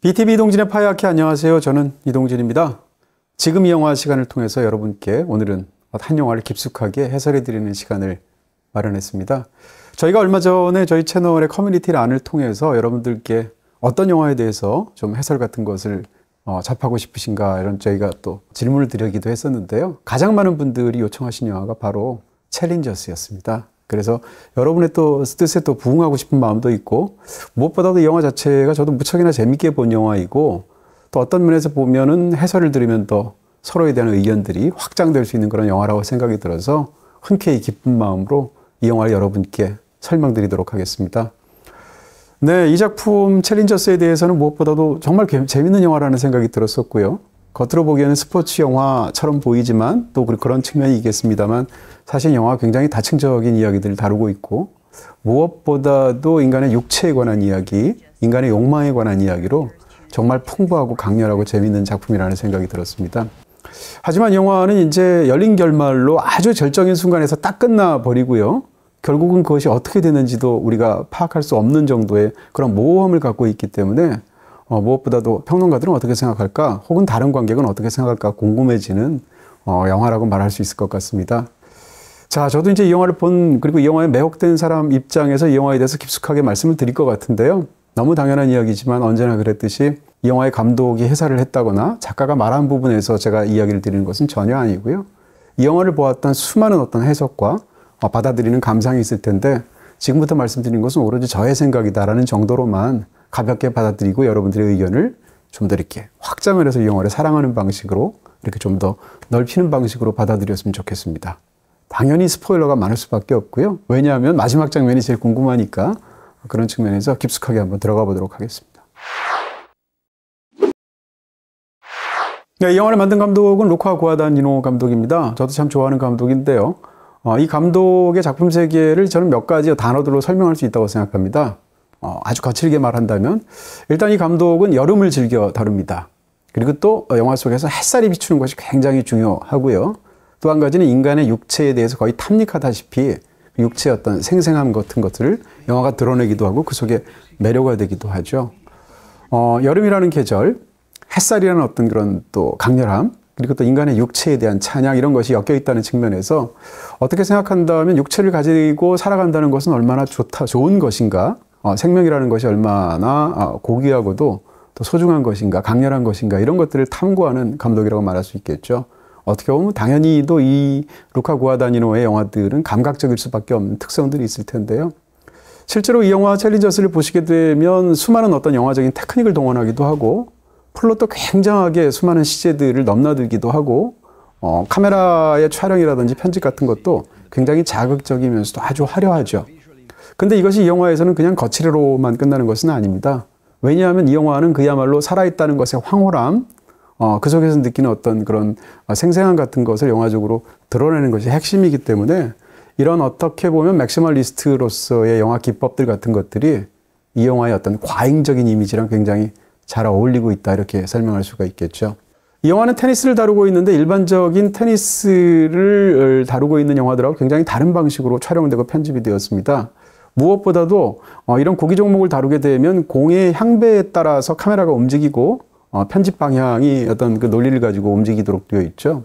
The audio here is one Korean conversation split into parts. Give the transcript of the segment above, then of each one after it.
BTV 이동진의 파이하키 안녕하세요. 저는 이동진입니다. 지금 이 영화 시간을 통해서 여러분께 오늘은 뭐 한 영화를 깊숙하게 해설해 드리는 시간을 마련했습니다. 저희가 얼마 전에 저희 채널의 커뮤니티 란을 통해서 여러분들께 어떤 영화에 대해서 좀 해설 같은 것을 어, 접하고 싶으신가 이런 저희가 또 질문을 드리기도 했었는데요. 가장 많은 분들이 요청하신 영화가 바로 챌린저스였습니다. 그래서 여러분의 또 뜻에 또 부응하고 싶은 마음도 있고 무엇보다도 이 영화 자체가 저도 무척이나 재밌게 본 영화이고 또 어떤 면에서 보면은 해설을 들으면 또 서로에 대한 의견들이 확장될 수 있는 그런 영화라고 생각이 들어서 흔쾌히 기쁜 마음으로 이 영화를 여러분께 설명드리도록 하겠습니다. 네, 이 작품 챌린저스에 대해서는 무엇보다도 정말 재밌는 영화라는 생각이 들었었고요. 겉으로 보기에는 스포츠 영화처럼 보이지만 또 그, 그런 측면이 있겠습니다만 사실 영화가 굉장히 다층적인 이야기들을 다루고 있고 무엇보다도 인간의 육체에 관한 이야기, 인간의 욕망에 관한 이야기로 정말 풍부하고 강렬하고 재미있는 작품이라는 생각이 들었습니다. 하지만 영화는 이제 열린 결말로 아주 절정인 순간에서 딱 끝나 버리고요. 결국은 그것이 어떻게 되는지도 우리가 파악할 수 없는 정도의 그런 모험을 갖고 있기 때문에 어, 무엇보다도 평론가들은 어떻게 생각할까 혹은 다른 관객은 어떻게 생각할까 궁금해지는 어, 영화라고 말할 수 있을 것 같습니다. 자, 저도 이제 이 영화를 본 그리고 이 영화에 매혹된 사람 입장에서 이 영화에 대해서 깊숙하게 말씀을 드릴 것 같은데요. 너무 당연한 이야기지만 언제나 그랬듯이 이 영화의 감독이 해설을 했다거나 작가가 말한 부분에서 제가 이야기를 드리는 것은 전혀 아니고요. 이 영화를 보았던 수많은 어떤 해석과 어, 받아들이는 감상이 있을 텐데 지금부터 말씀드린 것은 오로지 저의 생각이다라는 정도로만 가볍게 받아들이고 여러분들의 의견을 좀 더 이렇게 확장을해서이 영화를 사랑하는 방식으로 이렇게 좀 더 넓히는 방식으로 받아들였으면 좋겠습니다. 당연히 스포일러가 많을 수밖에 없고요. 왜냐하면 마지막 장면이 제일 궁금하니까 그런 측면에서 깊숙하게 한번 들어가 보도록 하겠습니다. 네, 이 영화를 만든 감독은 로카 고아단이노 감독입니다. 저도 참 좋아하는 감독인데요. 어, 이 감독의 작품 세계를 저는 몇 가지 단어들로 설명할 수 있다고 생각합니다. 어, 아주 거칠게 말한다면 일단 이 감독은 여름을 즐겨 다룹니다. 그리고 또 어, 영화 속에서 햇살이 비추는 것이 굉장히 중요하고요. 또 한 가지는 인간의 육체에 대해서 거의 탐닉하다시피 그 육체의 어떤 생생함 같은 것들을 영화가 드러내기도 하고 그 속에 매료가 되기도 하죠. 어, 여름이라는 계절, 햇살이라는 어떤 그런 또 강렬함, 그리고 또 인간의 육체에 대한 찬양 이런 것이 엮여 있다는 측면에서 어떻게 생각한다면 육체를 가지고 살아간다는 것은 얼마나 좋다, 좋은 것인가 어, 생명이라는 것이 얼마나 어, 고귀하고도 또 소중한 것인가, 강렬한 것인가 이런 것들을 탐구하는 감독이라고 말할 수 있겠죠. 어떻게 보면 당연히도 이 루카 구아다니노의 영화들은 감각적일 수밖에 없는 특성들이 있을 텐데요. 실제로 이 영화 챌린저스를 보시게 되면 수많은 어떤 영화적인 테크닉을 동원하기도 하고 플롯도 굉장하게 수많은 시제들을 넘나들기도 하고 어, 카메라의 촬영이라든지 편집 같은 것도 굉장히 자극적이면서도 아주 화려하죠. 근데 이것이 이 영화에서는 그냥 거칠어로만 끝나는 것은 아닙니다. 왜냐하면 이 영화는 그야말로 살아있다는 것의 황홀함, 어, 그 속에서 느끼는 어떤 그런 어, 생생함 같은 것을 영화적으로 드러내는 것이 핵심이기 때문에 이런 어떻게 보면 맥시멀리스트로서의 영화 기법들 같은 것들이 이 영화의 어떤 과잉적인 이미지랑 굉장히 잘 어울리고 있다 이렇게 설명할 수가 있겠죠. 이 영화는 테니스를 다루고 있는데 일반적인 테니스를 다루고 있는 영화들하고 굉장히 다른 방식으로 촬영되고 편집이 되었습니다. 무엇보다도 어, 이런 고기 종목을 다루게 되면 공의 향배에 따라서 카메라가 움직이고 어, 편집 방향이 어떤 그 논리를 가지고 움직이도록 되어 있죠.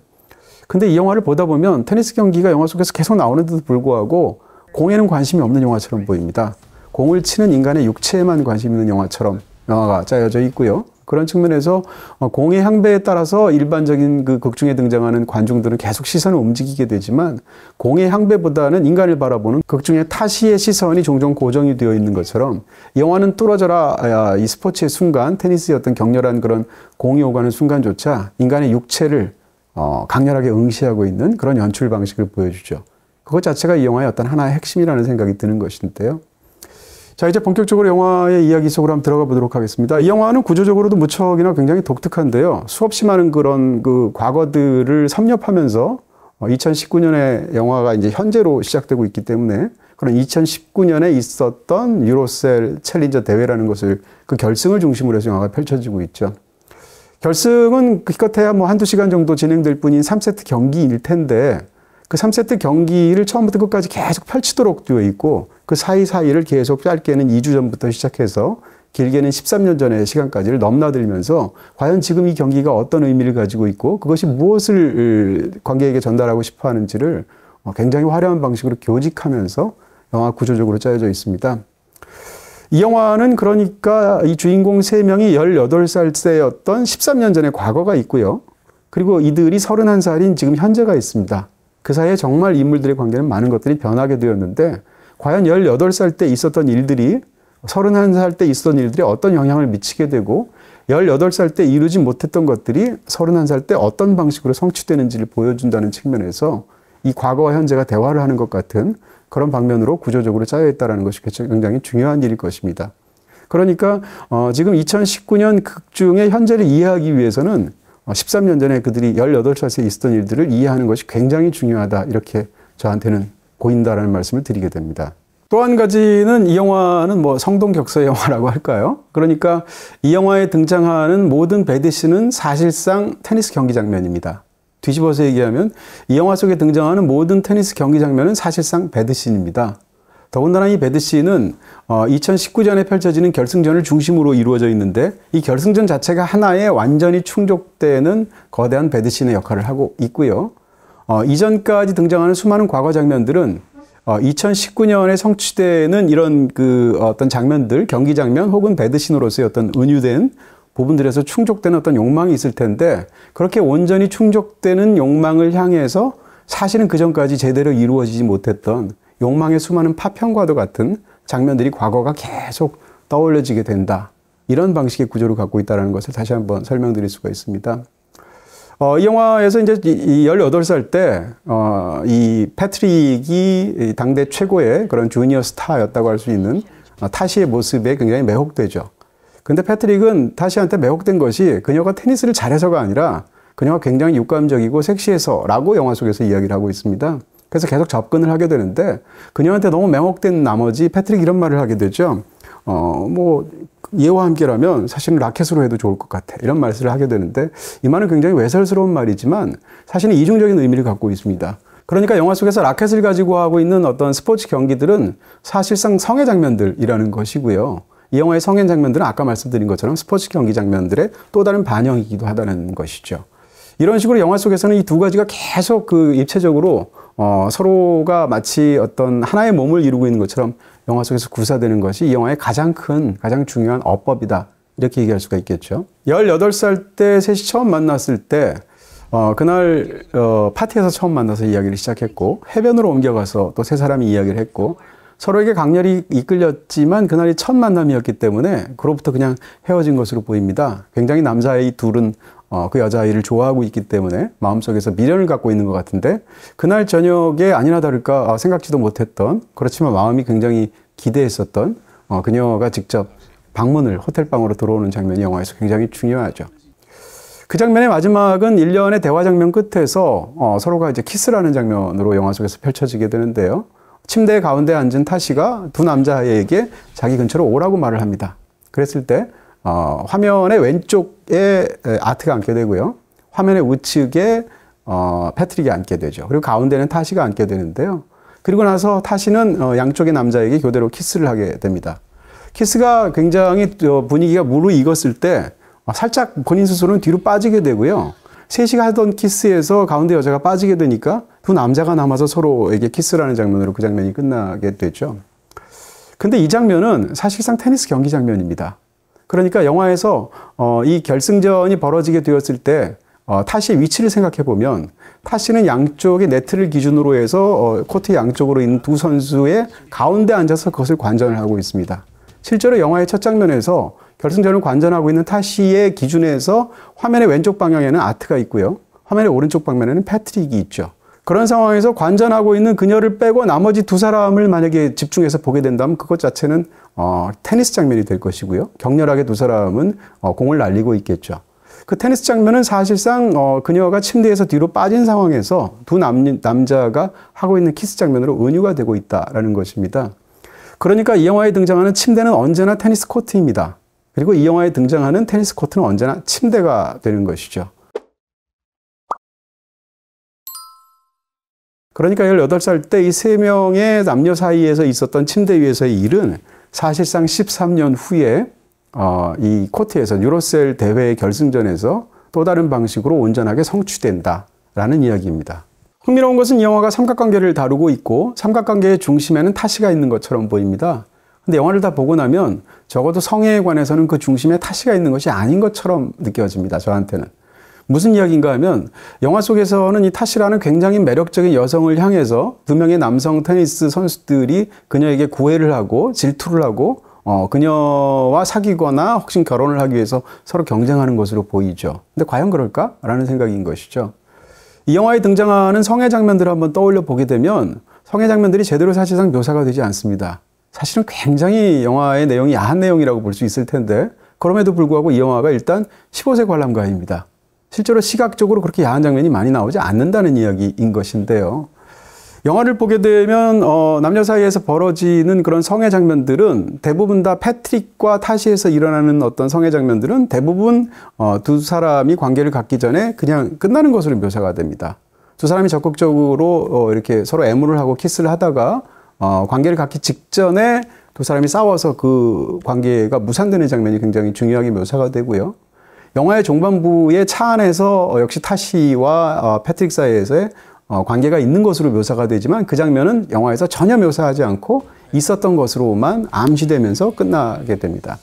근데 이 영화를 보다 보면 테니스 경기가 영화 속에서 계속 나오는데도 불구하고 공에는 관심이 없는 영화처럼 보입니다. 공을 치는 인간의 육체에만 관심 있는 영화처럼 영화가 짜여져 있고요. 그런 측면에서 어, 공의 향배에 따라서 일반적인 그 극중에 등장하는 관중들은 계속 시선을 움직이게 되지만 공의 향배보다는 인간을 바라보는 극중의 타시의 시선이 종종 고정이 되어 있는 것처럼 영화는 뚫어져라 이 스포츠의 순간 테니스의 어떤 격렬한 그런 공이 오가는 순간조차 인간의 육체를 어, 강렬하게 응시하고 있는 그런 연출 방식을 보여주죠. 그것 자체가 이 영화의 어떤 하나의 핵심이라는 생각이 드는 것인데요. 자, 이제 본격적으로 영화의 이야기 속으로 한번 들어가 보도록 하겠습니다. 이 영화는 구조적으로도 무척이나 굉장히 독특한데요. 수없이 많은 그런 그 과거들을 섭렵하면서 2019년에 어, 영화가 이제 현재로 시작되고 있기 때문에 그런 2019년에 있었던 유로셀 챌린저 대회라는 것을 그 결승을 중심으로 해서 영화가 펼쳐지고 있죠. 결승은 기껏해야 뭐 한두 시간 정도 진행될 뿐인 3세트 경기일 텐데 그 3세트 경기를 처음부터 끝까지 계속 펼치도록 되어 있고 그 사이사이를 계속 짧게는 2주 전부터 시작해서 길게는 13년 전의 시간까지를 넘나들면서 과연 지금 이 경기가 어떤 의미를 가지고 있고 그것이 무엇을 관객에게 전달하고 싶어 하는지를 어, 굉장히 화려한 방식으로 교직하면서 영화 구조적으로 짜여져 있습니다. 이 영화는 그러니까 이 주인공 3명이 18살 때였던 13년 전의 과거가 있고요. 그리고 이들이 31살인 지금 현재가 있습니다. 그 사이에 정말 인물들의 관계는 많은 것들이 변하게 되었는데 과연 18살 때 있었던 일들이 31살 때 있었던 일들이 어떤 영향을 미치게 되고 18살 때 이루지 못했던 것들이 31살 때 어떤 방식으로 성취되는지를 보여준다는 측면에서 이 과거와 현재가 대화를 하는 것 같은 그런 방면으로 구조적으로 짜여 있다는 것이 굉장히 중요한 일일 것입니다. 그러니까 어, 지금 2019년 극중의 현재를 이해하기 위해서는 13년 어, 전에 그들이 18살에 있었던 일들을 이해하는 것이 굉장히 중요하다 이렇게 저한테는 보인다라는 말씀을 드리게 됩니다. 또 한 가지는 이 영화는 뭐 성동격서 영화라고 할까요? 그러니까 이 영화에 등장하는 모든 배드신은 사실상 테니스 경기 장면입니다. 뒤집어서 얘기하면 이 영화 속에 등장하는 모든 테니스 경기 장면은 사실상 배드신입니다. 더군다나 이 배드신은 2019년에 어, 펼쳐지는 결승전을 중심으로 이루어져 있는데 이 결승전 자체가 하나의 완전히 충족되는 거대한 배드신의 역할을 하고 있고요. 어, 이전까지 등장하는 수많은 과거 장면들은 어, 2019년에 성취되는 이런 그 어떤 장면들, 경기 장면 혹은 배드신으로서의 어떤 은유된 부분들에서 충족되는 어떤 욕망이 있을 텐데 그렇게 온전히 충족되는 욕망을 향해서 사실은 그 전까지 제대로 이루어지지 못했던 욕망의 수많은 파편과도 같은 장면들이 과거가 계속 떠올려지게 된다. 이런 방식의 구조를 갖고 있다는 것을 다시 한번 설명드릴 수가 있습니다. 어, 이 영화에서 이제 이 18살 때, 어, 이 패트릭이 당대 최고의 그런 주니어 스타였다고 할 수 있는 어, 타시의 모습에 굉장히 매혹되죠. 근데 패트릭은 타시한테 매혹된 것이 그녀가 테니스를 잘해서가 아니라 그녀가 굉장히 육감적이고 섹시해서라고 영화 속에서 이야기를 하고 있습니다. 그래서 계속 접근을 하게 되는데 그녀한테 너무 매혹된 나머지 패트릭 이런 말을 하게 되죠. 어, 뭐, 예와 함께라면 사실은 라켓으로 해도 좋을 것 같아. 이런 말씀을 하게 되는데, 이 말은 굉장히 외설스러운 말이지만, 사실은 이중적인 의미를 갖고 있습니다. 그러니까 영화 속에서 라켓을 가지고 하고 있는 어떤 스포츠 경기들은 사실상 성의 장면들이라는 것이고요. 이 영화의 성행 장면들은 아까 말씀드린 것처럼 스포츠 경기 장면들의 또 다른 반영이기도 하다는 것이죠. 이런 식으로 영화 속에서는 이 두 가지가 계속 그 입체적으로 어, 서로가 마치 어떤 하나의 몸을 이루고 있는 것처럼 영화 속에서 구사되는 것이 이 영화의 가장 큰, 가장 중요한 어법이다. 이렇게 얘기할 수가 있겠죠. 18살 때 셋이 처음 만났을 때, 어, 그날, 어, 파티에서 처음 만나서 이야기를 시작했고, 해변으로 옮겨가서 또 세 사람이 이야기를 했고, 서로에게 강렬히 이끌렸지만 그날이 첫 만남이었기 때문에 그로부터 그냥 헤어진 것으로 보입니다. 굉장히 남자의 둘은 어, 그 여자아이를 좋아하고 있기 때문에 마음속에서 미련을 갖고 있는 것 같은데 그날 저녁에 아니나 다를까 아, 생각지도 못했던 그렇지만 마음이 굉장히 기대했었던 어, 그녀가 직접 방문을 호텔방으로 들어오는 장면이 영화에서 굉장히 중요하죠. 그 장면의 마지막은 일련의 대화 장면 끝에서 어, 서로가 이제 키스라는 장면으로 영화 속에서 펼쳐지게 되는데요. 침대 가운데 앉은 타시가 두 남자에게 자기 근처로 오라고 말을 합니다. 그랬을 때 어, 화면의 왼쪽에 아트가 앉게 되고요. 화면의 우측에 어, 패트릭이 앉게 되죠. 그리고 가운데는 타시가 앉게 되는데요. 그리고 나서 타시는 어, 양쪽의 남자에게 교대로 키스를 하게 됩니다. 키스가 굉장히 분위기가 무르익었을 때 어, 살짝 본인 스스로는 뒤로 빠지게 되고요. 셋이가 하던 키스에서 가운데 여자가 빠지게 되니까 두 남자가 남아서 서로에게 키스를하는 장면으로 그 장면이 끝나게 되죠. 근데 이 장면은 사실상 테니스 경기 장면입니다. 그러니까 영화에서 어, 이 결승전이 벌어지게 되었을 때 어, 타시의 위치를 생각해 보면 타시는 양쪽의 네트를 기준으로 해서 어, 코트 양쪽으로 있는 두 선수의 가운데 앉아서 그것을 관전을 하고 있습니다. 실제로 영화의 첫 장면에서 결승전을 관전하고 있는 타시의 기준에서 화면의 왼쪽 방향에는 아트가 있고요. 화면의 오른쪽 방면에는 패트릭이 있죠. 그런 상황에서 관전하고 있는 그녀를 빼고 나머지 두 사람을 만약에 집중해서 보게 된다면 그것 자체는 어, 테니스 장면이 될 것이고요. 격렬하게 두 사람은 어, 공을 날리고 있겠죠. 그 테니스 장면은 사실상 어, 그녀가 침대에서 뒤로 빠진 상황에서 두 남, 남자가 하고 있는 키스 장면으로 은유가 되고 있다라는 것입니다. 그러니까 이 영화에 등장하는 침대는 언제나 테니스 코트입니다. 그리고 이 영화에 등장하는 테니스 코트는 언제나 침대가 되는 것이죠. 그러니까 18살 때 이 세 명의 남녀 사이에서 있었던 침대 위에서의 일은 사실상 13년 후에 어, 이 코트에서 유로셀 대회 결승전에서 또 다른 방식으로 온전하게 성취된다라는 이야기입니다. 흥미로운 것은 이 영화가 삼각관계를 다루고 있고 삼각관계의 중심에는 타시가 있는 것처럼 보입니다. 근데 영화를 다 보고 나면 적어도 성애에 관해서는 그 중심에 타시가 있는 것이 아닌 것처럼 느껴집니다. 저한테는. 무슨 이야기인가 하면 영화 속에서는 이 타시라는 굉장히 매력적인 여성을 향해서 두 명의 남성 테니스 선수들이 그녀에게 고해를 하고 질투를 하고 어, 그녀와 사귀거나 혹시 결혼을 하기 위해서 서로 경쟁하는 것으로 보이죠. 근데 과연 그럴까? 라는 생각인 것이죠. 이 영화에 등장하는 성애 장면들을 한번 떠올려 보게 되면 성애 장면들이 제대로 사실상 묘사가 되지 않습니다. 사실은 굉장히 영화의 내용이 야한 내용이라고 볼 수 있을 텐데 그럼에도 불구하고 이 영화가 일단 15세 관람가입니다. 실제로 시각적으로 그렇게 야한 장면이 많이 나오지 않는다는 이야기인 것인데요. 영화를 보게 되면 어, 남녀 사이에서 벌어지는 그런 성애 장면들은 대부분 다 패트릭과 타시에서 일어나는 어떤 성애 장면들은 대부분 어, 두 사람이 관계를 갖기 전에 그냥 끝나는 것으로 묘사가 됩니다. 두 사람이 적극적으로 어, 이렇게 서로 애무를 하고 키스를 하다가 어, 관계를 갖기 직전에 두 사람이 싸워서 그 관계가 무산되는 장면이 굉장히 중요하게 묘사가 되고요. 영화의 종반부의 차 안에서 어, 역시 타시와 어, 패트릭 사이에서의 어, 관계가 있는 것으로 묘사가 되지만 그 장면은 영화에서 전혀 묘사하지 않고 있었던 것으로만 암시되면서 끝나게 됩니다.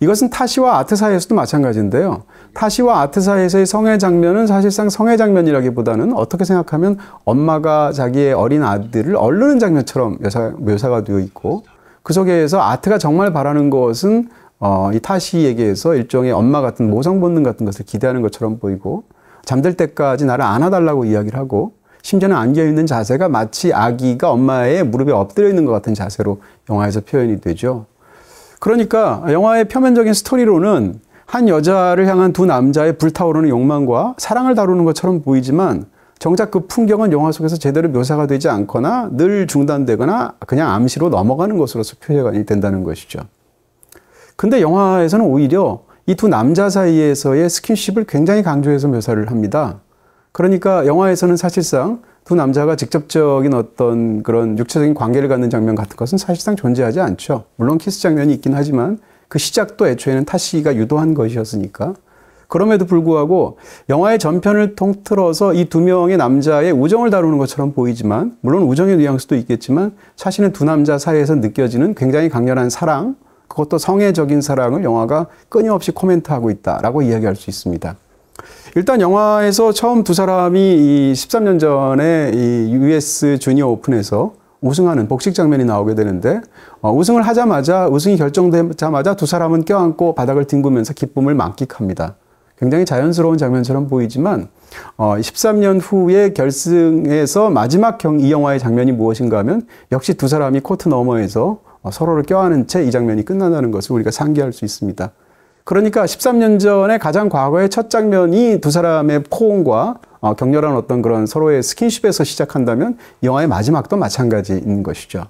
이것은 타시와 아트 사이에서도 마찬가지인데요. 타시와 아트 사이에서의 성애 장면은 사실상 성애 장면이라기보다는 어떻게 생각하면 엄마가 자기의 어린 아들을 얼르는 장면처럼 묘사, 가 되어 있고 그 속에서 아트가 정말 바라는 것은 어, 이 타시에게서 일종의 엄마 같은 모성 본능 같은 것을 기대하는 것처럼 보이고 잠들 때까지 나를 안아달라고 이야기를 하고 심지어는 안겨 있는 자세가 마치 아기가 엄마의 무릎에 엎드려 있는 것 같은 자세로 영화에서 표현이 되죠. 그러니까 영화의 표면적인 스토리로는 한 여자를 향한 두 남자의 불타오르는 욕망과 사랑을 다루는 것처럼 보이지만 정작 그 풍경은 영화 속에서 제대로 묘사가 되지 않거나 늘 중단되거나 그냥 암시로 넘어가는 것으로서 표현이 된다는 것이죠. 근데 영화에서는 오히려 이 두 남자 사이에서의 스킨십을 굉장히 강조해서 묘사를 합니다. 그러니까 영화에서는 사실상 두 남자가 직접적인 어떤 그런 육체적인 관계를 갖는 장면 같은 것은 사실상 존재하지 않죠. 물론 키스 장면이 있긴 하지만 그 시작도 애초에는 타시가 유도한 것이었으니까. 그럼에도 불구하고 영화의 전편을 통틀어서 이 두 명의 남자의 우정을 다루는 것처럼 보이지만 물론 우정의 뉘앙스도 있겠지만 사실은 두 남자 사이에서 느껴지는 굉장히 강렬한 사랑 그것도 성애적인 사랑을 영화가 끊임없이 코멘트하고 있다라고 이야기할 수 있습니다. 일단 영화에서 처음 두 사람이 13년 전에 이 US 주니어 오픈에서 우승하는 복식 장면이 나오게 되는데 어, 우승을 하자마자 우승이 결정되자마자 두 사람은 껴안고 바닥을 뒹구면서 기쁨을 만끽합니다. 굉장히 자연스러운 장면처럼 보이지만 13년 어, 후에 결승에서 마지막 경, 이 영화의 장면이 무엇인가 하면 역시 두 사람이 코트 너머에서 어, 서로를 껴안은 채 이 장면이 끝난다는 것을 우리가 상기할 수 있습니다. 그러니까 13년 전에 가장 과거의 첫 장면이 두 사람의 코온과 어, 격렬한 어떤 그런 서로의 스킨십에서 시작한다면 영화의 마지막도 마찬가지인 것이죠.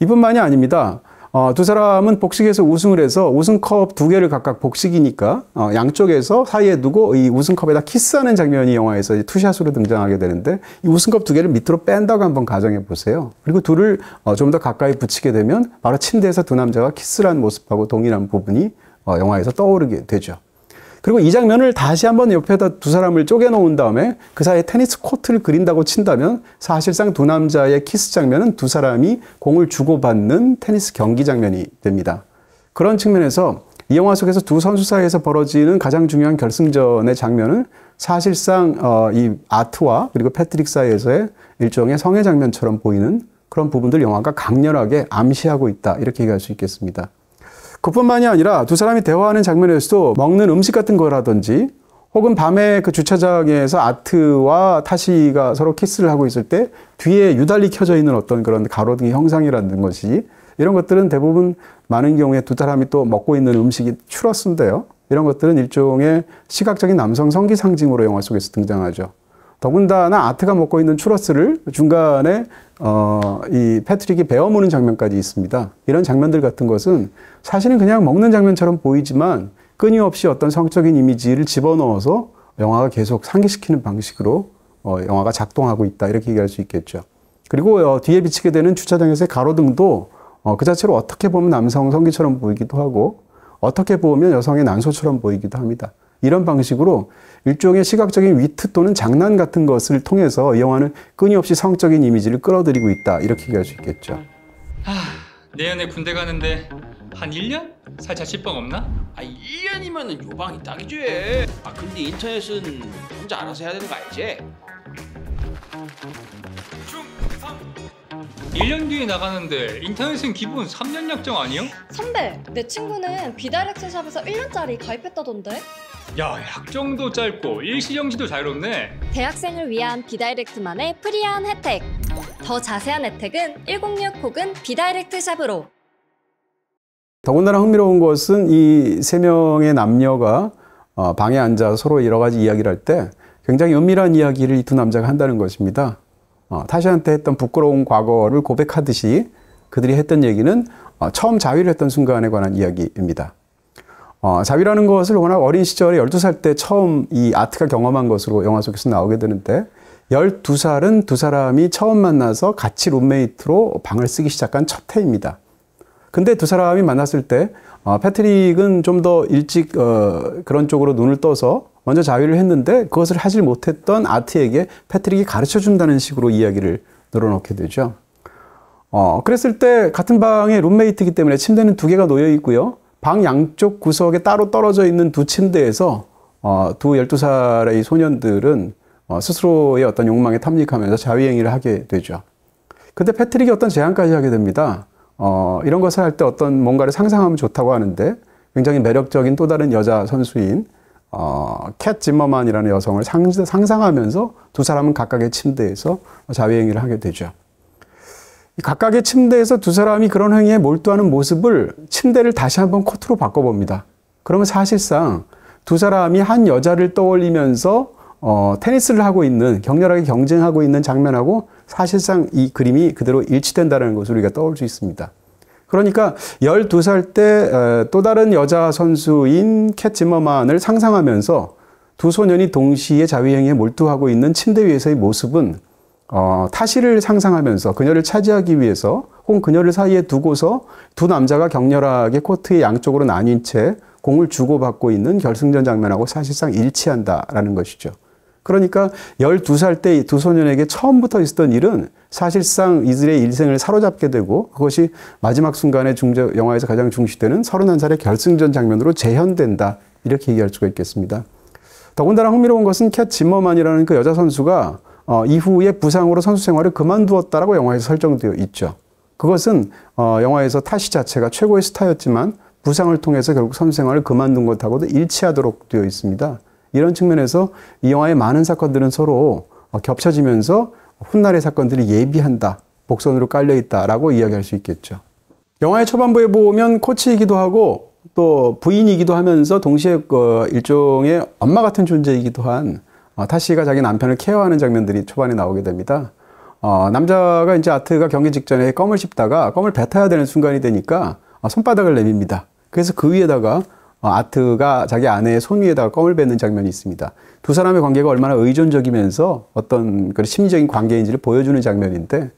이뿐만이 아닙니다. 어, 두 사람은 복식에서 우승을 해서 우승컵 두 개를 각각 복식이니까 어, 양쪽에서 사이에 두고 이 우승컵에다 키스하는 장면이 영화에서 투샷으로 등장하게 되는데 이 우승컵 두 개를 밑으로 뺀다고 한번 가정해 보세요. 그리고 둘을 어, 좀더 가까이 붙이게 되면 바로 침대에서 두 남자가 키스를 한 모습하고 동일한 부분이 어, 영화에서 떠오르게 되죠. 그리고 이 장면을 다시 한번 옆에다 두 사람을 쪼개놓은 다음에 그 사이에 테니스 코트를 그린다고 친다면 사실상 두 남자의 키스 장면은 두 사람이 공을 주고받는 테니스 경기 장면이 됩니다. 그런 측면에서 이 영화 속에서 두 선수 사이에서 벌어지는 가장 중요한 결승전의 장면은 사실상 어, 이 아트와 그리고 패트릭 사이에서의 일종의 성애 장면처럼 보이는 그런 부분들 영화가 강렬하게 암시하고 있다 이렇게 얘기할 수 있겠습니다. 그뿐만이 아니라 두 사람이 대화하는 장면에서도 먹는 음식 같은 거라든지 혹은 밤에 그 주차장에서 아트와 타시가 서로 키스를 하고 있을 때 뒤에 유달리 켜져 있는 어떤 그런 가로등의 형상이라는 것이 이런 것들은 대부분 많은 경우에 두 사람이 또 먹고 있는 음식이 추러스인데요. 이런 것들은 일종의 시각적인 남성 성기 상징으로 영화 속에서 등장하죠. 더군다나 아트가 먹고 있는 추러스를 중간에 어, 이 패트릭이 베어무는 장면까지 있습니다. 이런 장면들 같은 것은 사실은 그냥 먹는 장면처럼 보이지만 끊임없이 어떤 성적인 이미지를 집어넣어서 영화가 계속 상기시키는 방식으로 어, 영화가 작동하고 있다 이렇게 얘기할 수 있겠죠. 그리고 어, 뒤에 비치게 되는 주차장에서의 가로등도 어, 그 자체로 어떻게 보면 남성 성기처럼 보이기도 하고 어떻게 보면 여성의 난소처럼 보이기도 합니다. 이런 방식으로 일종의 시각적인 위트 또는 장난 같은 것을 통해서 영화는 끊임없이 성적인 이미지를 끌어들이고 있다 이렇게 얘기할 수 있겠죠. 하, 아, 내년에 군대 가는데 한 1년? 살짝 씹방 없나? 아 1년이면 요방이 딱이지. 아 근데 인터넷은 혼자 알아서 해야 되는 거 알지? 일년 뒤에 나가는데 인터넷은 기본 3년 약정 아니요? 선배, 내 친구는 비다렉션 샵에서 1년짜리 가입했다던데? 야 약정도 짧고 일시정지도 자유롭네 대학생을 위한 비다이렉트만의 프리한 혜택 더 자세한 혜택은 106 혹은 비다이렉트 샵으로 더군다나 흥미로운 것은 이 세 명의 남녀가 어, 방에 앉아 서로 여러 가지 이야기를 할 때 굉장히 은밀한 이야기를 이 두 남자가 한다는 것입니다. 어, 타시한테 했던 부끄러운 과거를 고백하듯이 그들이 했던 얘기는 어, 처음 자위를 했던 순간에 관한 이야기입니다. 어, 자위라는 것을 워낙 어린 시절에 12살 때 처음 이 아트가 경험한 것으로 영화 속에서 나오게 되는데 12살은 두 사람이 처음 만나서 같이 룸메이트로 방을 쓰기 시작한 첫 해입니다. 근데 두 사람이 만났을 때 어, 패트릭은 좀 더 일찍 어, 그런 쪽으로 눈을 떠서 먼저 자위를 했는데 그것을 하질 못했던 아트에게 패트릭이 가르쳐 준다는 식으로 이야기를 늘어놓게 되죠. 어, 그랬을 때 같은 방에 룸메이트이기 때문에 침대는 두 개가 놓여 있고요. 방 양쪽 구석에 따로 떨어져 있는 두 침대에서 어, 두 열두 살의 소년들은 어, 스스로의 어떤 욕망에 탐닉하면서 자위행위를 하게 되죠. 근데 패트릭이 어떤 제안까지 하게 됩니다. 어, 이런 것을 할 때 어떤 뭔가를 상상하면 좋다고 하는데 굉장히 매력적인 또 다른 여자 선수인 어, 캣 짐머만이라는 여성을 상, 상상하면서 두 사람은 각각의 침대에서 자위행위를 하게 되죠. 각각의 침대에서 두 사람이 그런 행위에 몰두하는 모습을 침대를 다시 한번 코트로 바꿔봅니다. 그러면 사실상 두 사람이 한 여자를 떠올리면서 어, 테니스를 하고 있는 격렬하게 경쟁하고 있는 장면하고 사실상 이 그림이 그대로 일치된다는 것을 우리가 떠올 수 있습니다. 그러니까 12살 때 또 다른 여자 선수인 캣 지머만을 상상하면서 두 소년이 동시에 자위행위에 몰두하고 있는 침대 위에서의 모습은 어, 타시를 상상하면서 그녀를 차지하기 위해서 혹은 그녀를 사이에 두고서 두 남자가 격렬하게 코트의 양쪽으로 나뉜 채 공을 주고받고 있는 결승전 장면하고 사실상 일치한다라는 것이죠. 그러니까 12살 때 두 소년에게 처음부터 있었던 일은 사실상 이들의 일생을 사로잡게 되고 그것이 마지막 순간에 중재, 영화에서 가장 중시되는 31살의 결승전 장면으로 재현된다. 이렇게 얘기할 수가 있겠습니다. 더군다나 흥미로운 것은 캣 짐머만이라는 그 여자 선수가 어, 이후에 부상으로 선수 생활을 그만두었다라고 영화에서 설정되어 있죠. 그것은 어, 영화에서 타시 자체가 최고의 스타였지만 부상을 통해서 결국 선수 생활을 그만둔 것하고도 일치하도록 되어 있습니다. 이런 측면에서 이 영화의 많은 사건들은 서로 어, 겹쳐지면서 훗날의 사건들이 예비한다, 복선으로 깔려 있다라고 이야기할 수 있겠죠. 영화의 초반부에 보면 코치이기도 하고 또 부인이기도 하면서 동시에 그 일종의 엄마 같은 존재이기도 한 어, 타시가 자기 남편을 케어하는 장면들이 초반에 나오게 됩니다. 어, 남자가 이제 아트가 경기 직전에 껌을 씹다가 껌을 뱉어야 되는 순간이 되니까 어, 손바닥을 내밉니다. 그래서 그 위에다가 어, 아트가 자기 아내의 손 위에다가 껌을 뱉는 장면이 있습니다. 두 사람의 관계가 얼마나 의존적이면서 어떤 그런 심리적인 관계인지를 보여주는 장면인데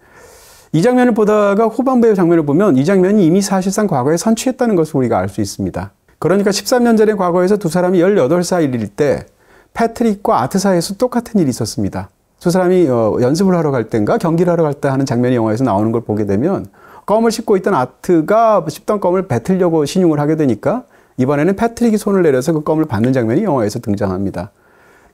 이 장면을 보다가 호반부의 장면을 보면 이 장면이 이미 사실상 과거에 선취했다는 것을 우리가 알 수 있습니다. 그러니까 13년 전의 과거에서 두 사람이 18살일 때 패트릭과 아트 사이에서 똑같은 일이 있었습니다. 두 사람이 어, 연습을 하러 갈때인가 경기를 하러 갈 때 하는 장면이 영화에서 나오는 걸 보게 되면 껌을 씹고 있던 아트가 씹던 껌을 뱉으려고 신용을 하게 되니까 이번에는 패트릭이 손을 내려서 그 껌을 받는 장면이 영화에서 등장합니다.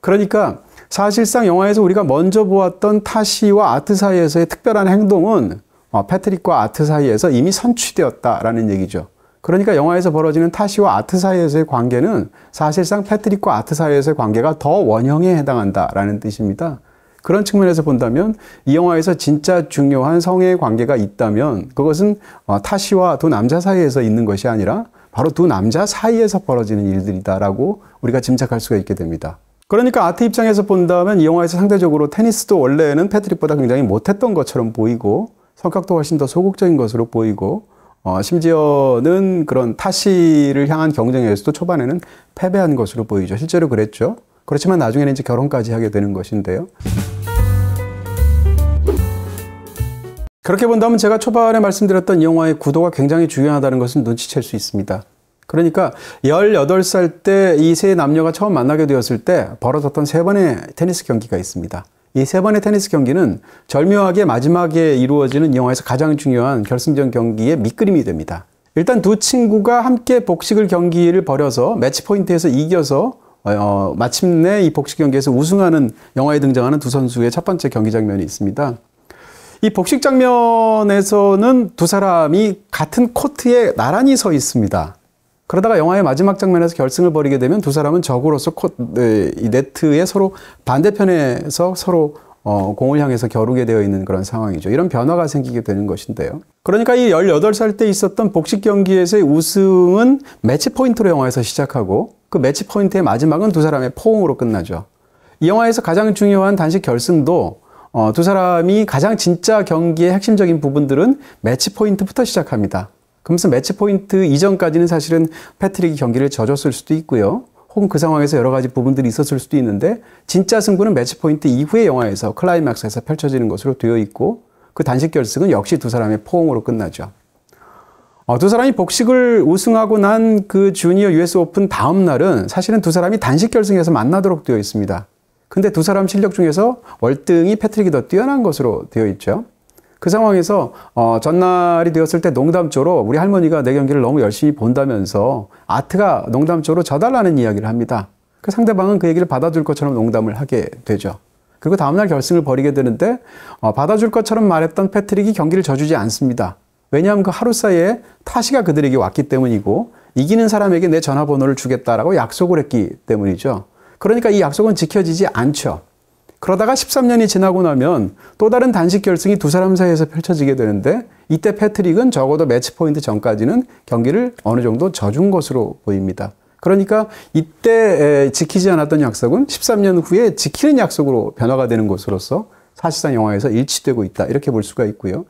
그러니까 사실상 영화에서 우리가 먼저 보았던 타시와 아트 사이에서의 특별한 행동은 어, 패트릭과 아트 사이에서 이미 선취되었다라는 얘기죠. 그러니까 영화에서 벌어지는 타시와 아트 사이에서의 관계는 사실상 패트릭과 아트 사이에서의 관계가 더 원형에 해당한다라는 뜻입니다. 그런 측면에서 본다면 이 영화에서 진짜 중요한 성의 관계가 있다면 그것은 어, 타시와 두 남자 사이에서 있는 것이 아니라 바로 두 남자 사이에서 벌어지는 일들이다라고 우리가 짐작할 수가 있게 됩니다. 그러니까 아트 입장에서 본다면 이 영화에서 상대적으로 테니스도 원래는 패트릭보다 굉장히 못했던 것처럼 보이고 성격도 훨씬 더 소극적인 것으로 보이고 어, 심지어는 그런 타시를 향한 경쟁에서도 초반에는 패배한 것으로 보이죠. 실제로 그랬죠. 그렇지만 나중에는 이제 결혼까지 하게 되는 것인데요. 그렇게 본다면 제가 초반에 말씀드렸던 이 영화의 구도가 굉장히 중요하다는 것은 눈치챌 수 있습니다. 그러니까 18살 때 이 세 남녀가 처음 만나게 되었을 때 벌어졌던 세 번의 테니스 경기가 있습니다. 이세 번의 테니스 경기는 절묘하게 마지막에 이루어지는 영화에서 가장 중요한 결승전 경기의 밑그림이 됩니다. 일단 두 친구가 함께 복식을 경기를 벌여서 매치 포인트에서 이겨서 어, 어, 마침내 이 복식 경기에서 우승하는 영화에 등장하는 두 선수의 첫 번째 경기 장면이 있습니다. 이 복식 장면에서는 두 사람이 같은 코트에 나란히 서 있습니다. 그러다가 영화의 마지막 장면에서 결승을 벌이게 되면 두 사람은 적으로서 코, 네, 이 네트에 서로 반대편에서 서로 어, 공을 향해서 겨루게 되어 있는 그런 상황이죠. 이런 변화가 생기게 되는 것인데요. 그러니까 이 18살 때 있었던 복식 경기에서의 우승은 매치 포인트로 영화에서 시작하고 그 매치 포인트의 마지막은 두 사람의 포옹으로 끝나죠. 이 영화에서 가장 중요한 단식 결승도 어, 두 사람이 가장 진짜 경기의 핵심적인 부분들은 매치 포인트부터 시작합니다. 그러면서 매치 포인트 이전까지는 사실은 패트릭이 경기를 져줬을 수도 있고요. 혹은 그 상황에서 여러 가지 부분들이 있었을 수도 있는데 진짜 승부는 매치 포인트 이후의 영화에서 클라이맥스에서 펼쳐지는 것으로 되어 있고 그 단식 결승은 역시 두 사람의 포옹으로 끝나죠. 어, 두 사람이 복식을 우승하고 난 그 주니어 US 오픈 다음 날은 사실은 두 사람이 단식 결승에서 만나도록 되어 있습니다. 근데 두 사람 실력 중에서 월등히 패트릭이 더 뛰어난 것으로 되어 있죠. 그 상황에서 어, 전날이 되었을 때 농담조로 우리 할머니가 내 경기를 너무 열심히 본다면서 아트가 농담조로 져달라는 이야기를 합니다. 그 상대방은 그 얘기를 받아줄 것처럼 농담을 하게 되죠. 그리고 다음날 결승을 벌이게 되는데 어, 받아줄 것처럼 말했던 패트릭이 경기를 져주지 않습니다. 왜냐하면 그 하루 사이에 타시가 그들에게 왔기 때문이고 이기는 사람에게 내 전화번호를 주겠다라고 약속을 했기 때문이죠. 그러니까 이 약속은 지켜지지 않죠. 그러다가 13년이 지나고 나면 또 다른 단식 결승이 두 사람 사이에서 펼쳐지게 되는데 이때 패트릭은 적어도 매치 포인트 전까지는 경기를 어느 정도 져준 것으로 보입니다. 그러니까 이때 지키지 않았던 약속은 13년 후에 지키는 약속으로 변화가 되는 것으로서 사실상 영화에서 일치되고 있다. 이렇게 볼 수가 있고요.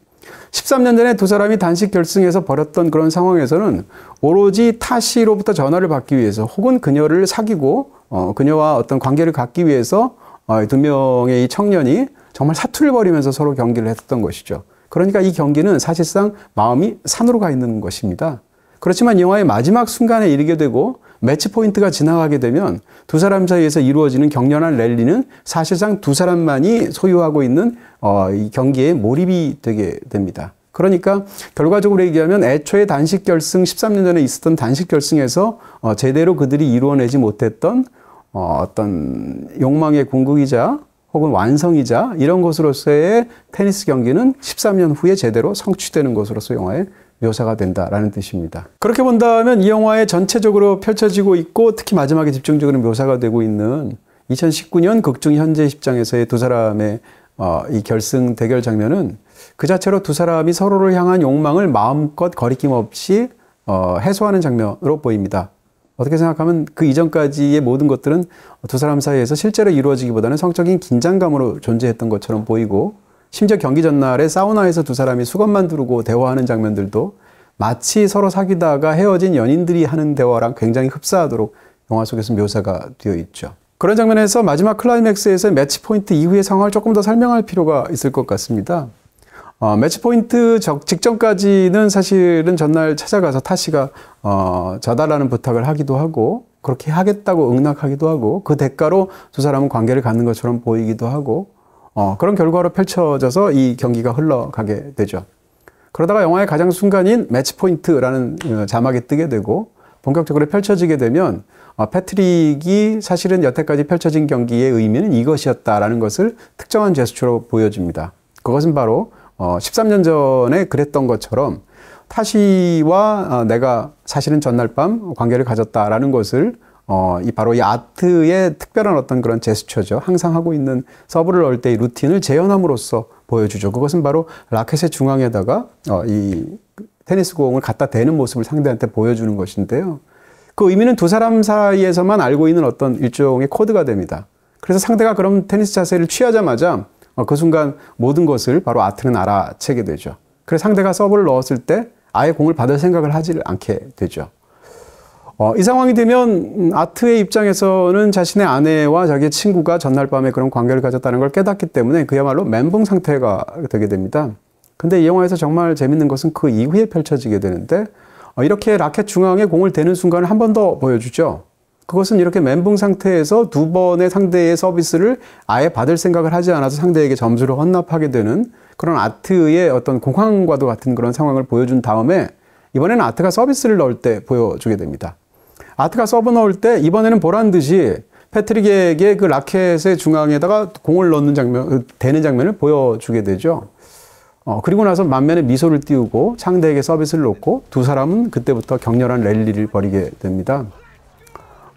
13년 전에 두 사람이 단식 결승에서 벌였던 그런 상황에서는 오로지 타시로부터 전화를 받기 위해서 혹은 그녀를 사귀고 어, 그녀와 어떤 관계를 갖기 위해서 두 어, 명의 이 청년이 정말 사투를 벌이면서 서로 경기를 했던 것이죠. 그러니까 이 경기는 사실상 마음이 산으로 가 있는 것입니다. 그렇지만 영화의 마지막 순간에 이르게 되고 매치 포인트가 지나가게 되면 두 사람 사이에서 이루어지는 격렬한 랠리는 사실상 두 사람만이 소유하고 있는 어, 이 경기에 몰입이 되게 됩니다. 그러니까 결과적으로 얘기하면 애초에 단식 결승 13년 전에 있었던 단식 결승에서 어, 제대로 그들이 이루어내지 못했던 어, 떤 욕망의 궁극이자 혹은 완성이자 이런 것으로서의 테니스 경기는 13년 후에 제대로 성취되는 것으로서 영화의 묘사가 된다라는 뜻입니다. 그렇게 본다면 이 영화의 전체적으로 펼쳐지고 있고 특히 마지막에 집중적으로 묘사가 되고 있는 2019년 극중 현재 입장에서의 두 사람의 어, 이 결승 대결 장면은 그 자체로 두 사람이 서로를 향한 욕망을 마음껏 거리낌 없이 어, 해소하는 장면으로 보입니다. 어떻게 생각하면 그 이전까지의 모든 것들은 두 사람 사이에서 실제로 이루어지기보다는 성적인 긴장감으로 존재했던 것처럼 보이고 심지어 경기 전날에 사우나에서 두 사람이 수건만 두르고 대화하는 장면들도 마치 서로 사귀다가 헤어진 연인들이 하는 대화랑 굉장히 흡사하도록 영화 속에서 묘사가 되어 있죠. 그런 장면에서 마지막 클라이맥스에서 매치 포인트 이후의 상황을 조금 더 설명할 필요가 있을 것 같습니다. 어, 매치 포인트 직전까지는 사실은 전날 찾아가서 타시가 어, 자달라는 부탁을 하기도 하고 그렇게 하겠다고 응낙하기도 하고 그 대가로 두 사람은 관계를 갖는 것처럼 보이기도 하고 어, 그런 결과로 펼쳐져서 이 경기가 흘러가게 되죠. 그러다가 영화의 가장 순간인 매치 포인트라는 어, 자막이 뜨게 되고 본격적으로 펼쳐지게 되면 어, 패트릭이 사실은 여태까지 펼쳐진 경기의 의미는 이것이었다라는 것을 특정한 제스처로 보여집니다 그것은 바로 어, 13년 전에 그랬던 것처럼 타시와 어, 내가 사실은 전날 밤 관계를 가졌다라는 것을 어, 이 바로 이 아트의 특별한 어떤 그런 제스처죠. 항상 하고 있는 서브를 넣을 때의 루틴을 재현함으로써 보여주죠. 그것은 바로 라켓의 중앙에다가 어, 이 테니스 공을 갖다 대는 모습을 상대한테 보여주는 것인데요. 그 의미는 두 사람 사이에서만 알고 있는 어떤 일종의 코드가 됩니다. 그래서 상대가 그럼 테니스 자세를 취하자마자 어, 그 순간 모든 것을 바로 아트는 알아채게 되죠. 그래서 상대가 서브를 넣었을 때 아예 공을 받을 생각을 하지 않게 되죠. 어, 이 상황이 되면 음, 아트의 입장에서는 자신의 아내와 자기 친구가 전날 밤에 그런 관계를 가졌다는 걸 깨닫기 때문에 그야말로 멘붕 상태가 되게 됩니다. 근데 이 영화에서 정말 재밌는 것은 그 이후에 펼쳐지게 되는데 어, 이렇게 라켓 중앙에 공을 대는 순간을 한 번 더 보여주죠. 그것은 이렇게 멘붕 상태에서 두 번의 상대의 서비스를 아예 받을 생각을 하지 않아서 상대에게 점수를 헌납하게 되는 그런 아트의 어떤 공황과도 같은 그런 상황을 보여준 다음에 이번에는 아트가 서비스를 넣을 때 보여주게 됩니다. 아트가 서브 넣을 때 이번에는 보란 듯이 패트릭에게 그 라켓의 중앙에다가 공을 넣는 장면, 그 대는 장면을 보여주게 되죠. 어, 그리고 나서 만면에 미소를 띄우고 상대에게 서비스를 놓고 두 사람은 그때부터 격렬한 랠리를 벌이게 됩니다.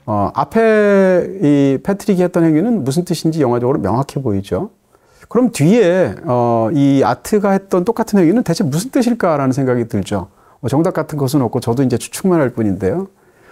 어, 앞에 이 패트릭이 했던 행위는 무슨 뜻인지 영화적으로 명확해 보이죠. 그럼 뒤에 어, 이 아트가 했던 똑같은 행위는 대체 무슨 뜻일까라는 생각이 들죠. 어, 정답 같은 것은 없고 저도 이제 추측만 할 뿐인데요.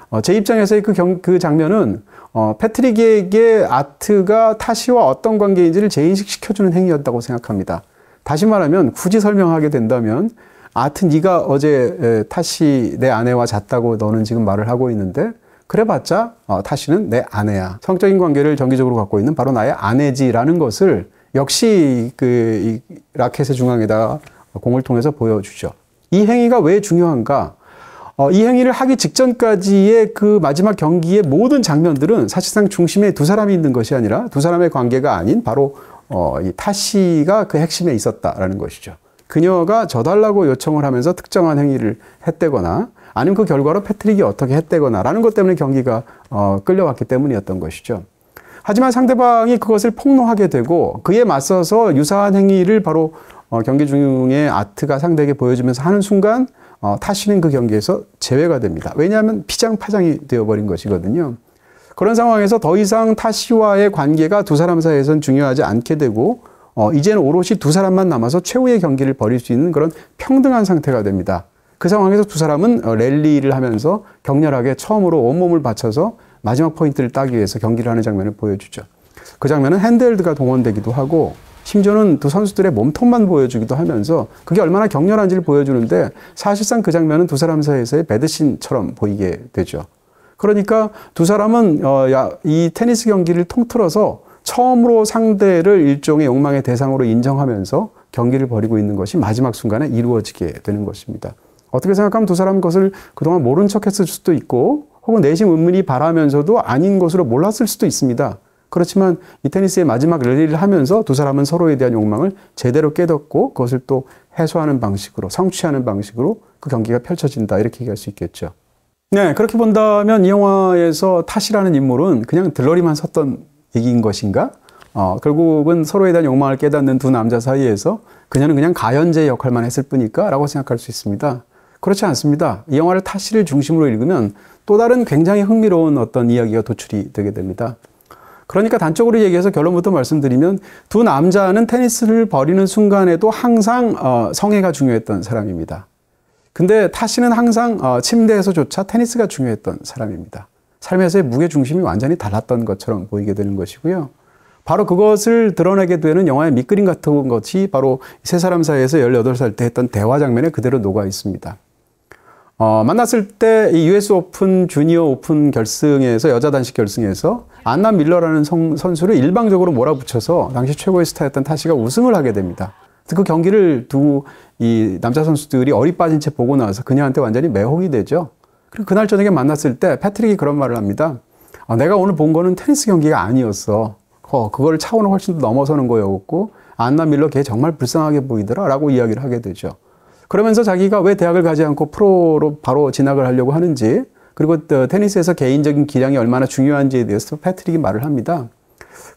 어, 제 입장에서의 그, 경, 그 장면은 어, 패트릭에게 아트가 타시와 어떤 관계인지를 재인식시켜주는 행위였다고 생각합니다. 다시 말하면 굳이 설명하게 된다면 아트 네가 어제 에, 타시 내 아내와 잤다고 너는 지금 말을 하고 있는데 그래봤자 어, 다시는 내 아내야. 성적인 관계를 정기적으로 갖고 있는 바로 나의 아내지라는 것을 역시 그 라켓의 중앙에다 공을 통해서 보여주죠. 이 행위가 왜 중요한가? 어, 이 행위를 하기 직전까지의 그 마지막 경기의 모든 장면들은 사실상 중심에 두 사람이 있는 것이 아니라 두 사람의 관계가 아닌 바로 어, 이 타시가 그 핵심에 있었다라는 것이죠. 그녀가 져달라고 요청을 하면서 특정한 행위를 했대거나 아니면 그 결과로 패트릭이 어떻게 했대거나라는 것 때문에 경기가 어, 끌려왔기 때문이었던 것이죠. 하지만 상대방이 그것을 폭로하게 되고 그에 맞서서 유사한 행위를 바로 어, 경기 중에 아트가 상대에게 보여주면서 하는 순간 어, 타시는 그 경기에서 제외가 됩니다. 왜냐하면 피장파장이 되어버린 것이거든요. 그런 상황에서 더 이상 타시와의 관계가 두 사람 사이에선 중요하지 않게 되고 어, 이제는 오롯이 두 사람만 남아서 최후의 경기를 벌일 수 있는 그런 평등한 상태가 됩니다. 그 상황에서 두 사람은 어, 랠리를 하면서 격렬하게 처음으로 온몸을 바쳐서 마지막 포인트를 따기 위해서 경기를 하는 장면을 보여주죠. 그 장면은 핸드헬드가 동원되기도 하고 심지어는 두 선수들의 몸통만 보여주기도 하면서 그게 얼마나 격렬한지를 보여주는데 사실상 그 장면은 두 사람 사이에서의 배드신처럼 보이게 되죠. 그러니까 두 사람은 어, 이 테니스 경기를 통틀어서 처음으로 상대를 일종의 욕망의 대상으로 인정하면서 경기를 벌이고 있는 것이 마지막 순간에 이루어지게 되는 것입니다. 어떻게 생각하면 두 사람 은그 것을 그동안 모른 척 했을 수도 있고 혹은 내심 은밀히 바라면서도 아닌 것으로 몰랐을 수도 있습니다. 그렇지만 이 테니스의 마지막 랠리를 하면서 두 사람은 서로에 대한 욕망을 제대로 깨닫고 그것을 또 해소하는 방식으로 성취하는 방식으로 그 경기가 펼쳐진다 이렇게 얘기할 수 있겠죠. 네, 그렇게 본다면 이 영화에서 탓이라는 인물은 그냥 들러리만 섰던 얘기인 것인가? 어, 결국은 서로에 대한 욕망을 깨닫는 두 남자 사이에서 그녀는 그냥 가연제 역할만 했을 뿐일까라고 생각할 수 있습니다. 그렇지 않습니다. 이 영화를 타시를 중심으로 읽으면 또 다른 굉장히 흥미로운 어떤 이야기가 도출이 되게 됩니다. 그러니까 단적으로 얘기해서 결론부터 말씀드리면 두 남자는 테니스를 벌이는 순간에도 항상 어, 성애가 중요했던 사람입니다. 근데 타시는 항상 어, 침대에서조차 테니스가 중요했던 사람입니다. 삶에서의 무게중심이 완전히 달랐던 것처럼 보이게 되는 것이고요. 바로 그것을 드러내게 되는 영화의 밑그림 같은 것이 바로 세 사람 사이에서 18살 때 했던 대화 장면에 그대로 녹아 있습니다. 어, 만났을 때 이 US 오픈 주니어 오픈 결승에서 여자 단식 결승에서 안나 밀러라는 성, 선수를 일방적으로 몰아붙여서 당시 최고의 스타였던 타시가 우승을 하게 됩니다. 그 경기를 두 이 남자 선수들이 어리 빠진 채 보고 나와서 그녀한테 완전히 매혹이 되죠. 그리고 그날 저녁에 만났을 때 패트릭이 그런 말을 합니다. 아, 내가 오늘 본 거는 테니스 경기가 아니었어. 어, 그거를 차원을 훨씬 더 넘어서는 거였고 안나 밀러 걔 정말 불쌍하게 보이더라라고 이야기를 하게 되죠. 그러면서 자기가 왜 대학을 가지 않고 프로로 바로 진학을 하려고 하는지 그리고 테니스에서 개인적인 기량이 얼마나 중요한지에 대해서 패트릭이 말을 합니다.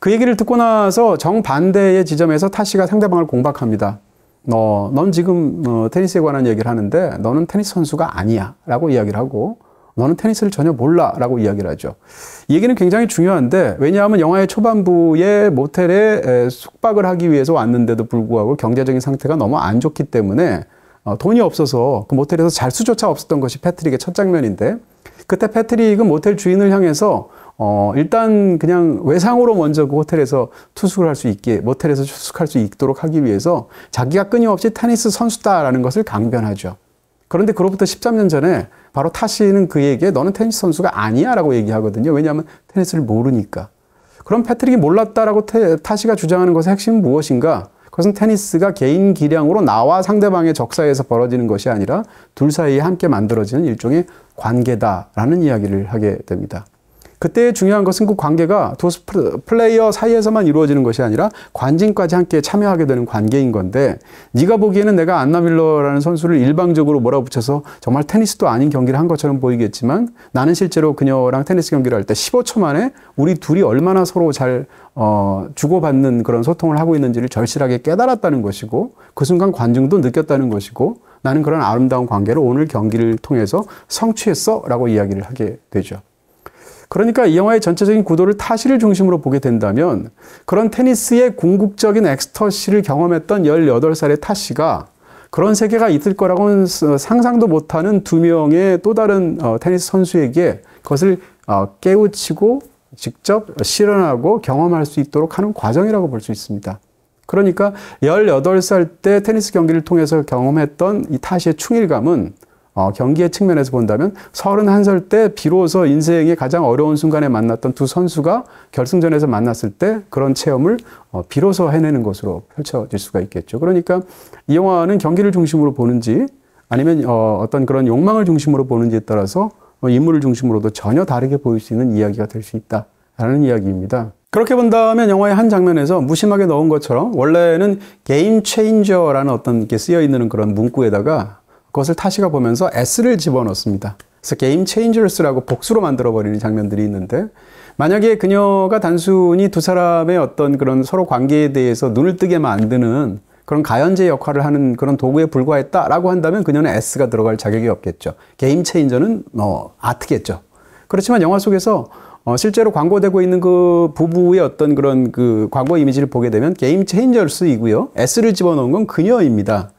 그 얘기를 듣고 나서 정반대의 지점에서 타시가 상대방을 공박합니다. 너, 넌 지금 어, 테니스에 관한 얘기를 하는데 너는 테니스 선수가 아니야 라고 이야기를 하고 너는 테니스를 전혀 몰라 라고 이야기를 하죠. 이 얘기는 굉장히 중요한데 왜냐하면 영화의 초반부에 모텔에 숙박을 하기 위해서 왔는데도 불구하고 경제적인 상태가 너무 안 좋기 때문에 어, 돈이 없어서 그 모텔에서 잘 수조차 없었던 것이 패트릭의 첫 장면인데 그때 패트릭은 모텔 주인을 향해서 어, 일단 그냥 외상으로 먼저 그 호텔에서 투숙을 할 수 있게 모텔에서 투숙할 수 있도록 하기 위해서 자기가 끊임없이 테니스 선수다라는 것을 강변하죠. 그런데 그로부터 13년 전에 바로 타시는 그에게 너는 테니스 선수가 아니야라고 얘기하거든요. 왜냐하면 테니스를 모르니까. 그럼 패트릭이 몰랐다라고 테, 타시가 주장하는 것의 핵심은 무엇인가? 그것은 테니스가 개인 기량으로 나와 상대방의 적 사이에서 벌어지는 것이 아니라 둘 사이에 함께 만들어지는 일종의 관계다라는 이야기를 하게 됩니다. 그때 중요한 것은 그 관계가 도스 플레이어 사이에서만 이루어지는 것이 아니라 관진까지 함께 참여하게 되는 관계인 건데 네가 보기에는 내가 안나밀러라는 선수를 일방적으로 몰아붙여서 정말 테니스도 아닌 경기를 한 것처럼 보이겠지만 나는 실제로 그녀랑 테니스 경기를 할 때 15초 만에 우리 둘이 얼마나 서로 잘 어, 주고받는 그런 소통을 하고 있는지를 절실하게 깨달았다는 것이고 그 순간 관중도 느꼈다는 것이고 나는 그런 아름다운 관계를 오늘 경기를 통해서 성취했어 라고 이야기를 하게 되죠. 그러니까 이 영화의 전체적인 구도를 타시를 중심으로 보게 된다면 그런 테니스의 궁극적인 엑스터시를 경험했던 18살의 타시가 그런 세계가 있을 거라고는 상상도 못하는 두 명의 또 다른 어, 테니스 선수에게 그것을 어, 깨우치고 직접 실현하고 경험할 수 있도록 하는 과정이라고 볼 수 있습니다. 그러니까 18살 때 테니스 경기를 통해서 경험했던 이 타시의 충일감은 어, 경기의 측면에서 본다면 31살 때 비로소 인생의 가장 어려운 순간에 만났던 두 선수가 결승전에서 만났을 때 그런 체험을 어, 비로소 해내는 것으로 펼쳐질 수가 있겠죠. 그러니까 이 영화는 경기를 중심으로 보는지 아니면 어, 어떤 그런 욕망을 중심으로 보는지에 따라서 어, 인물을 중심으로도 전혀 다르게 보일 수 있는 이야기가 될 수 있다라는 이야기입니다. 그렇게 본다면 영화의 한 장면에서 무심하게 넣은 것처럼 원래는 게임 체인저라는 어떤 게 쓰여 있는 그런 문구에다가 그것을 타시가 보면서 S를 집어넣습니다. 그래서 게임 체인저스라고 복수로 만들어버리는 장면들이 있는데 만약에 그녀가 단순히 두 사람의 어떤 그런 서로 관계에 대해서 눈을 뜨게 만드는 그런 가연제 역할을 하는 그런 도구에 불과했다라고 한다면 그녀는 S가 들어갈 자격이 없겠죠. 게임 체인저는 어, 아트겠죠. 그렇지만 영화 속에서 어, 실제로 광고되고 있는 그 부부의 어떤 그런 그 광고 이미지를 보게 되면 게임 체인저스이고요. S를 집어넣은 건 그녀입니다.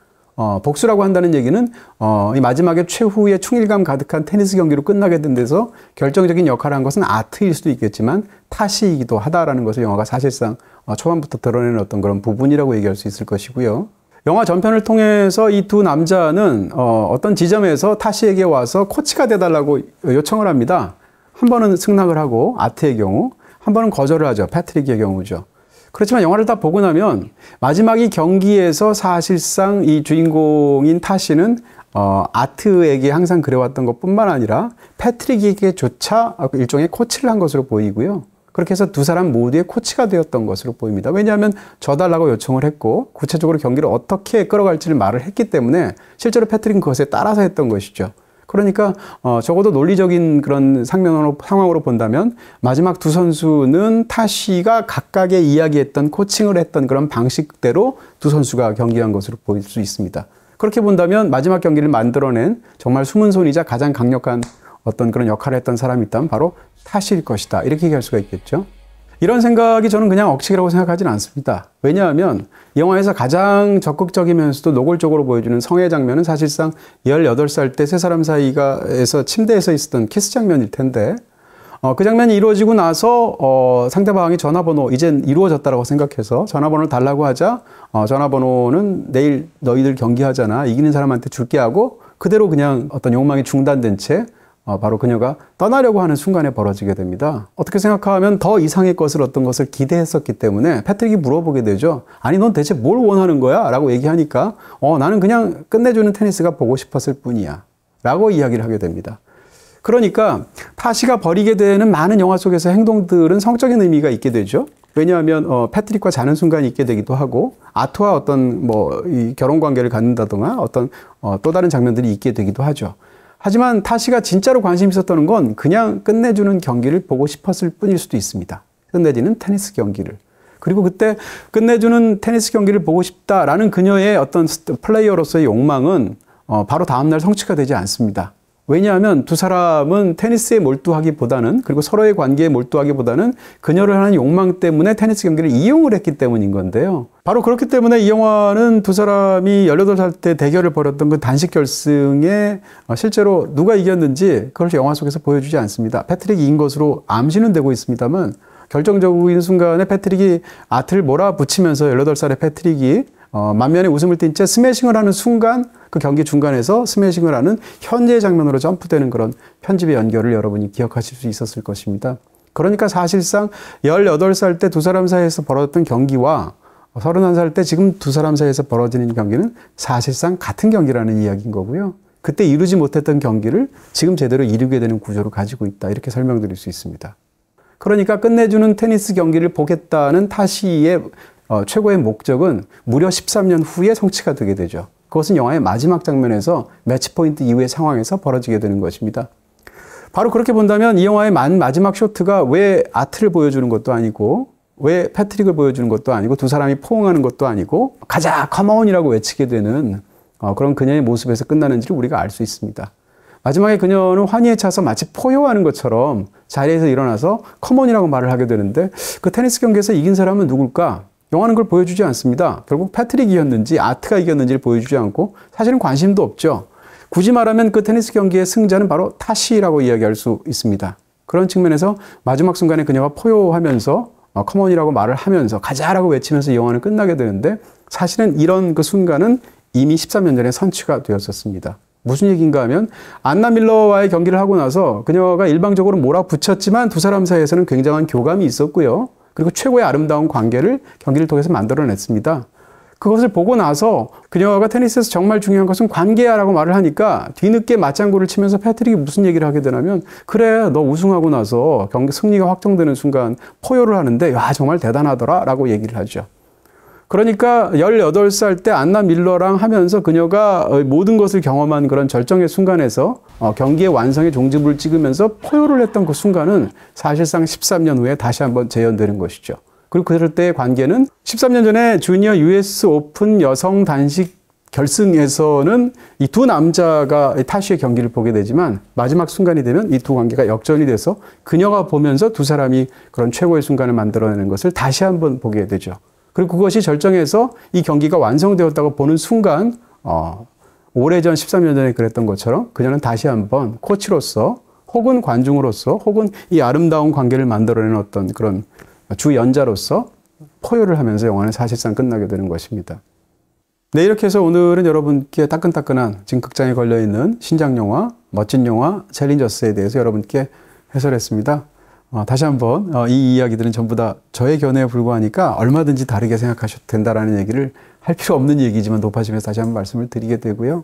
어, 복수라고 한다는 얘기는 어, 이 마지막에 최후의 충일감 가득한 테니스 경기로 끝나게 된 데서 결정적인 역할을 한 것은 아트일 수도 있겠지만 탓이기도 하다라는 것을 영화가 사실상 어, 초반부터 드러내는 어떤 그런 부분이라고 얘기할 수 있을 것이고요. 영화 전편을 통해서 이 두 남자는 어, 어떤 지점에서 타시에게 와서 코치가 돼달라고 요청을 합니다. 한 번은 승낙을 하고 아트의 경우, 한 번은 거절을 하죠. 패트릭의 경우죠. 그렇지만 영화를 다 보고 나면 마지막 이 경기에서 사실상 이 주인공인 타시는 어, 아트에게 항상 그려왔던 것 뿐만 아니라 패트릭에게조차 일종의 코치를 한 것으로 보이고요. 그렇게 해서 두 사람 모두의 코치가 되었던 것으로 보입니다. 왜냐하면 져달라고 요청을 했고 구체적으로 경기를 어떻게 끌어갈지를 말을 했기 때문에 실제로 패트릭은 그것에 따라서 했던 것이죠. 그러니까 어, 적어도 논리적인 그런 상면으로 상황으로 본다면 마지막 두 선수는 타시가 각각의 이야기했던 코칭을 했던 그런 방식대로 두 선수가 경기한 것으로 보일 수 있습니다. 그렇게 본다면 마지막 경기를 만들어낸 정말 숨은 손이자 가장 강력한 어떤 그런 역할을 했던 사람이 있다면 바로 타시일 것이다. 이렇게 얘기할 수가 있겠죠. 이런 생각이 저는 그냥 억측이라고 생각하지는 않습니다. 왜냐하면 영화에서 가장 적극적이면서도 노골적으로 보여주는 성애 장면은 사실상 18살 때 세 사람 사이가에서 침대에서 있었던 키스 장면일 텐데 어, 그 장면이 이루어지고 나서 어, 상대방이 전화번호 이젠 이루어졌다라고 생각해서 전화번호를 달라고 하자 어, 전화번호는 내일 너희들 경기하잖아 이기는 사람한테 줄게 하고 그대로 그냥 어떤 욕망이 중단된 채 아, 바로 그녀가 떠나려고 하는 순간에 벌어지게 됩니다. 어떻게 생각하면 더 이상의 것을 어떤 것을 기대했었기 때문에 패트릭이 물어보게 되죠. 아니 넌 대체 뭘 원하는 거야? 라고 얘기하니까 어 나는 그냥 끝내주는 테니스가 보고 싶었을 뿐이야. 라고 이야기를 하게 됩니다. 그러니까 파시가 버리게 되는 많은 영화 속에서 행동들은 성적인 의미가 있게 되죠. 왜냐하면 어, 패트릭과 자는 순간이 있게 되기도 하고 아토와 어떤 뭐 결혼 관계를 갖는다던가 어떤 어, 또 다른 장면들이 있게 되기도 하죠. 하지만 타시가 진짜로 관심 있었다는 건 그냥 끝내주는 경기를 보고 싶었을 뿐일 수도 있습니다. 끝내지는 테니스 경기를. 그리고 그때 끝내주는 테니스 경기를 보고 싶다라는 그녀의 어떤 플레이어로서의 욕망은 어, 바로 다음날 성취가 되지 않습니다. 왜냐하면 두 사람은 테니스에 몰두하기보다는 그리고 서로의 관계에 몰두하기보다는 그녀를 하는 욕망 때문에 테니스 경기를 이용을 했기 때문인 건데요. 바로 그렇기 때문에 이 영화는 두 사람이 18살 때 대결을 벌였던 그 단식 결승에 어, 실제로 누가 이겼는지 그걸 영화 속에서 보여주지 않습니다. 패트릭이 인 것으로 암시는 되고 있습니다만 결정적인 순간에 패트릭이 아트를 몰아붙이면서 18살의 패트릭이 어, 만면에 웃음을 띤 채 스매싱을 하는 순간 그 경기 중간에서 스매싱을 하는 현재의 장면으로 점프되는 그런 편집의 연결을 여러분이 기억하실 수 있었을 것입니다. 그러니까 사실상 18살 때 두 사람 사이에서 벌어졌던 경기와 31살 때 지금 두 사람 사이에서 벌어지는 경기는 사실상 같은 경기라는 이야기인 거고요. 그때 이루지 못했던 경기를 지금 제대로 이루게 되는 구조를 가지고 있다. 이렇게 설명드릴 수 있습니다. 그러니까 끝내주는 테니스 경기를 보겠다는 타시의 어, 최고의 목적은 무려 13년 후에 성취가 되게 되죠. 그것은 영화의 마지막 장면에서 매치 포인트 이후의 상황에서 벌어지게 되는 것입니다. 바로 그렇게 본다면 이 영화의 만 마지막 쇼트가 왜 아트를 보여주는 것도 아니고 왜 패트릭을 보여주는 것도 아니고 두 사람이 포옹하는 것도 아니고 가자 컴온이라고 외치게 되는 어, 그런 그녀의 모습에서 끝나는지를 우리가 알 수 있습니다. 마지막에 그녀는 환희에 차서 마치 포효하는 것처럼 자리에서 일어나서 컴온이라고 말을 하게 되는데 그 테니스 경기에서 이긴 사람은 누굴까? 영화는 그걸 보여주지 않습니다. 결국 패트릭이 이겼는지 아트가 이겼는지를 보여주지 않고 사실은 관심도 없죠. 굳이 말하면 그 테니스 경기의 승자는 바로 타시라고 이야기할 수 있습니다. 그런 측면에서 마지막 순간에 그녀가 포효하면서 어, 컴온이라고 말을 하면서 가자라고 외치면서 영화는 끝나게 되는데 사실은 이런 그 순간은 이미 13년 전에 선취가 되었었습니다. 무슨 얘기인가 하면 안나 밀러와의 경기를 하고 나서 그녀가 일방적으로 몰아붙였지만 두 사람 사이에서는 굉장한 교감이 있었고요. 그리고 최고의 아름다운 관계를 경기를 통해서 만들어냈습니다. 그것을 보고 나서 그녀가 테니스에서 정말 중요한 것은 관계야라고 말을 하니까 뒤늦게 맞장구를 치면서 패트릭이 무슨 얘기를 하게 되냐면 그래 너 우승하고 나서 경기 승리가 확정되는 순간 포효를 하는데 야 정말 대단하더라라고 얘기를 하죠. 그러니까 18살 때 안나 밀러랑 하면서 그녀가 어, 모든 것을 경험한 그런 절정의 순간에서 어, 경기의 완성의 종지부를 찍으면서 포효를 했던 그 순간은 사실상 13년 후에 다시 한번 재현되는 것이죠. 그리고 그럴 때의 관계는 13년 전에 주니어 US 오픈 여성 단식 결승에서는 이 두 남자가 타시의 경기를 보게 되지만 마지막 순간이 되면 이 두 관계가 역전이 돼서 그녀가 보면서 두 사람이 그런 최고의 순간을 만들어내는 것을 다시 한번 보게 되죠. 그리고 그것이 절정에서 이 경기가 완성되었다고 보는 순간 어, 오래전 13년 전에 그랬던 것처럼 그녀는 다시 한번 코치로서 혹은 관중으로서 혹은 이 아름다운 관계를 만들어낸 어떤 그런 주 연자로서 포효를 하면서 영화는 사실상 끝나게 되는 것입니다. 네, 이렇게 해서 오늘은 여러분께 따끈따끈한 지금 극장에 걸려있는 신작 영화, 멋진 영화, 챌린저스에 대해서 여러분께 해설했습니다. 어, 다시 한번 어, 이 이야기들은 전부 다 저의 견해에 불과하니까 얼마든지 다르게 생각하셔도 된다라는 얘기를 할 필요 없는 얘기지만 높아지면서 다시 한번 말씀을 드리게 되고요.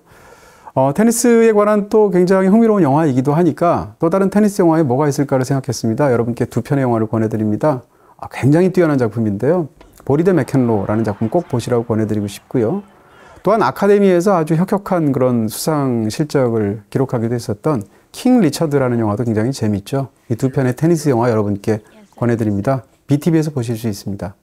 어, 테니스에 관한 또 굉장히 흥미로운 영화이기도 하니까 또 다른 테니스 영화에 뭐가 있을까를 생각했습니다. 여러분께 두 편의 영화를 권해드립니다. 아, 굉장히 뛰어난 작품인데요. 보리데 맥켄로라는 작품 꼭 보시라고 권해드리고 싶고요. 또한 아카데미에서 아주 혁혁한 그런 수상 실적을 기록하기도 했었던 킹 리처드라는 영화도 굉장히 재밌죠. 이 두 편의 테니스 영화 여러분께 권해드립니다. BTV에서 보실 수 있습니다.